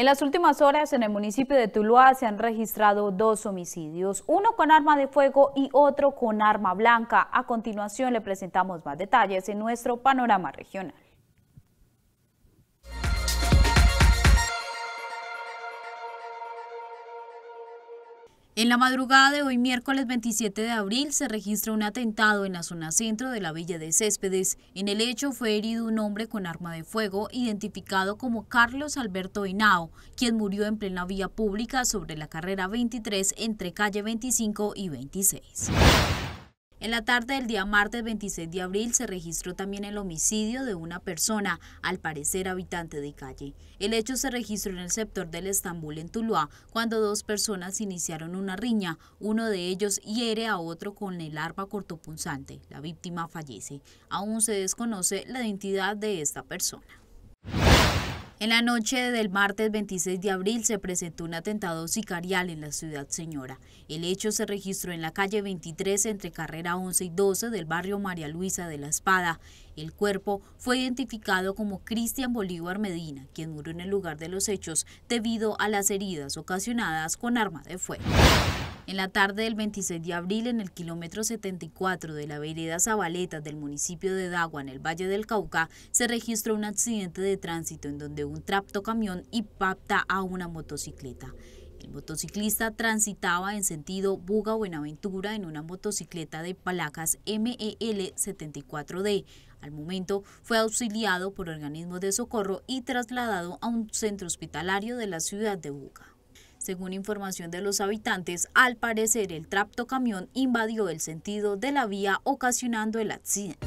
En las últimas horas en el municipio de Tuluá se han registrado dos homicidios, uno con arma de fuego y otro con arma blanca. A continuación le presentamos más detalles en nuestro panorama regional. En la madrugada de hoy miércoles 27 de abril se registra un atentado en la zona centro de la Villa de Céspedes. En el hecho fue herido un hombre con arma de fuego identificado como Carlos Alberto Hinao, quien murió en plena vía pública sobre la carrera 23 entre calle 25 y 26. En la tarde del día martes 26 de abril se registró también el homicidio de una persona, al parecer habitante de calle. El hecho se registró en el sector del Estambul, en Tuluá, cuando dos personas iniciaron una riña. Uno de ellos hiere a otro con el arma cortopunzante. La víctima fallece. Aún se desconoce la identidad de esta persona. En la noche del martes 26 de abril se presentó un atentado sicarial en la ciudad señora. El hecho se registró en la calle 23 entre carrera 11 y 12 del barrio María Luisa de la Espada. El cuerpo fue identificado como Cristian Bolívar Medina, quien murió en el lugar de los hechos debido a las heridas ocasionadas con arma de fuego. En la tarde del 26 de abril, en el kilómetro 74 de la vereda Zabaleta del municipio de Dagua, en el Valle del Cauca, se registró un accidente de tránsito en donde un tractocamión impacta a una motocicleta. El motociclista transitaba en sentido Buga-Buenaventura en una motocicleta de palacas MEL-74D. Al momento fue auxiliado por organismos de socorro y trasladado a un centro hospitalario de la ciudad de Buga. Según información de los habitantes, al parecer el camión invadió el sentido de la vía ocasionando el accidente.